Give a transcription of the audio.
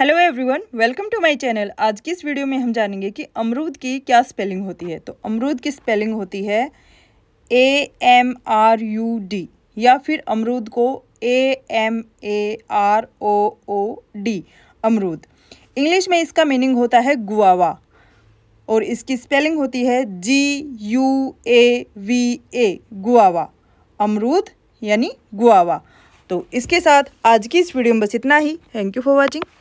hello everyone welcome to my channel आज की इस वीडियो में हम जानेंगे कि अमरूद की क्या स्पेलिंग होती है तो अमरूद की स्पेलिंग होती है A M R U D या फिर अमरूद को A M A R O O D अमरूद इंग्लिश में इसका मीनिंग होता है गुआवा और इसकी स्पेलिंग होती है G U A V A guava अमरूद यानी गुआवा तो इसके साथ आज की इस वीडियो में बस इतना ही थैंक यू फॉर वॉचिंग